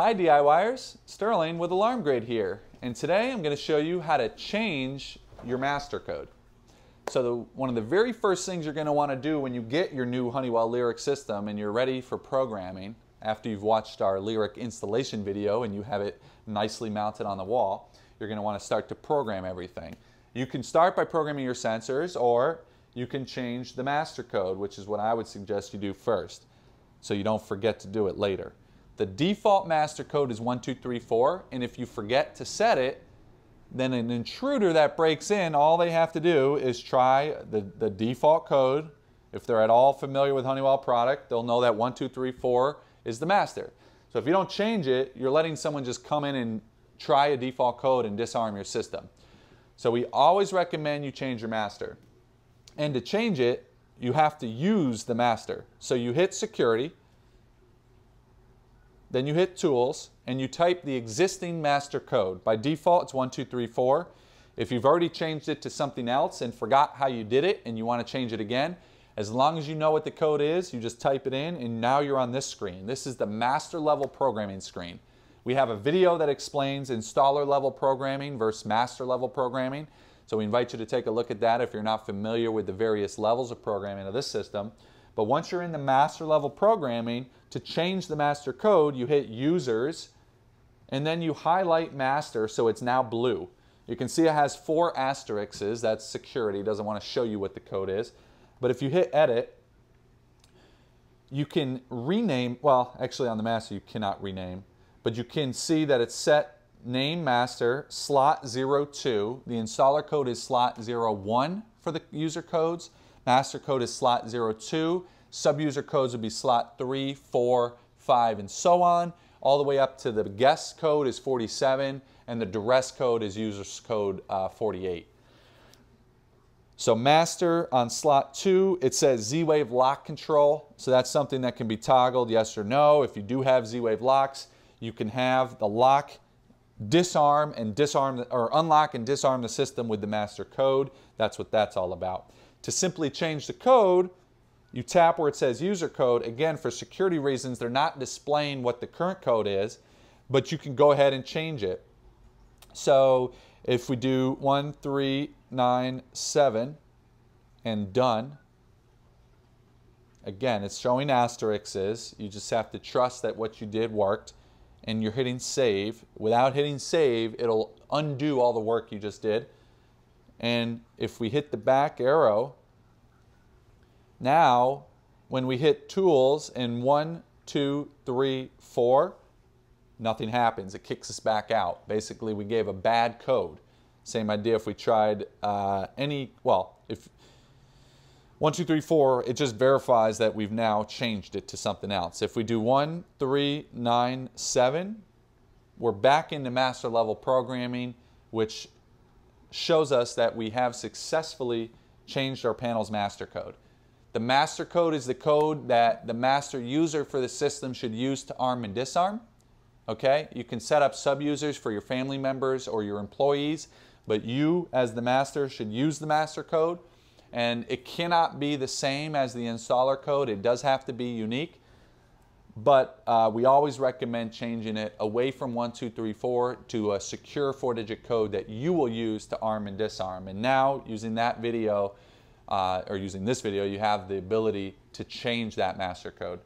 Hi DIYers, Sterling with Alarm here, and today I'm going to show you how to change your master code. So the, one of the very first things you're going to want to do when you get your new Honeywell Lyric system and you're ready for programming, after you've watched our Lyric installation video and you have it nicely mounted on the wall, you're going to want to start to program everything. You can start by programming your sensors or you can change the master code, which is what I would suggest you do first, so you don't forget to do it later. The default master code is 1234, and if you forget to set it, then an intruder that breaks in, all they have to do is try the, the default code. If they're at all familiar with Honeywell product, they'll know that 1234 is the master. So if you don't change it, you're letting someone just come in and try a default code and disarm your system. So we always recommend you change your master. And to change it, you have to use the master. So you hit security, then you hit Tools and you type the existing master code. By default, it's 1234. If you've already changed it to something else and forgot how you did it and you want to change it again, as long as you know what the code is, you just type it in and now you're on this screen. This is the master level programming screen. We have a video that explains installer level programming versus master level programming. So we invite you to take a look at that if you're not familiar with the various levels of programming of this system. But once you're in the master level programming, to change the master code, you hit users and then you highlight master so it's now blue. You can see it has four asterisks. That's security, it doesn't want to show you what the code is. But if you hit edit, you can rename, well, actually on the master you cannot rename, but you can see that it's set name master slot 02. The installer code is slot 01 for the user codes. Master code is slot 02. Sub-user codes would be slot 3, 4, 5, and so on, all the way up to the guest code is 47, and the duress code is user code uh, 48. So master on slot two, it says Z-Wave lock control. So that's something that can be toggled yes or no. If you do have Z-Wave locks, you can have the lock disarm and disarm or unlock and disarm the system with the master code. That's what that's all about. To simply change the code, you tap where it says user code. Again, for security reasons, they're not displaying what the current code is, but you can go ahead and change it. So if we do 1397 and done, again, it's showing asterisks. You just have to trust that what you did worked and you're hitting save. Without hitting save, it'll undo all the work you just did. And if we hit the back arrow, now when we hit tools in one, two, three, four, nothing happens. It kicks us back out. Basically, we gave a bad code. Same idea if we tried uh, any, well, if one, two, three, four, it just verifies that we've now changed it to something else. If we do one, three, nine, seven, we're back into master level programming, which shows us that we have successfully changed our panel's master code. The master code is the code that the master user for the system should use to arm and disarm. Okay, you can set up sub-users for your family members or your employees, but you as the master should use the master code. And it cannot be the same as the installer code. It does have to be unique but uh, we always recommend changing it away from 1234 to a secure four digit code that you will use to arm and disarm. And now, using that video, uh, or using this video, you have the ability to change that master code.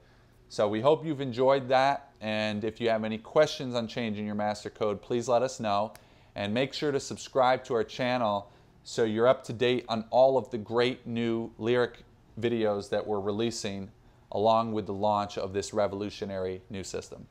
So we hope you've enjoyed that. And if you have any questions on changing your master code, please let us know. And make sure to subscribe to our channel so you're up to date on all of the great new lyric videos that we're releasing along with the launch of this revolutionary new system.